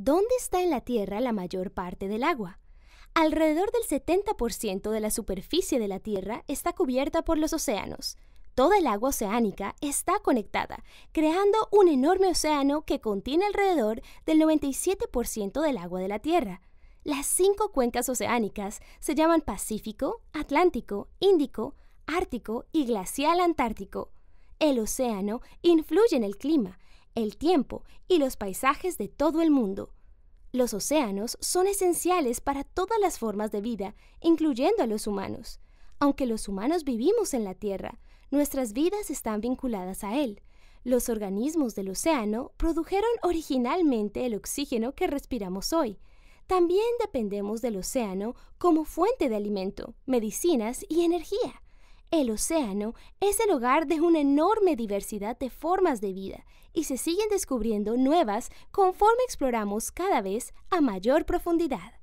¿Dónde está en la Tierra la mayor parte del agua? Alrededor del 70% de la superficie de la Tierra está cubierta por los océanos. Toda el agua oceánica está conectada, creando un enorme océano que contiene alrededor del 97% del agua de la Tierra. Las cinco cuencas oceánicas se llaman Pacífico, Atlántico, Índico, Ártico y Glacial Antártico. El océano influye en el clima el tiempo y los paisajes de todo el mundo. Los océanos son esenciales para todas las formas de vida, incluyendo a los humanos. Aunque los humanos vivimos en la Tierra, nuestras vidas están vinculadas a él. Los organismos del océano produjeron originalmente el oxígeno que respiramos hoy. También dependemos del océano como fuente de alimento, medicinas y energía. El océano es el hogar de una enorme diversidad de formas de vida y se siguen descubriendo nuevas conforme exploramos cada vez a mayor profundidad.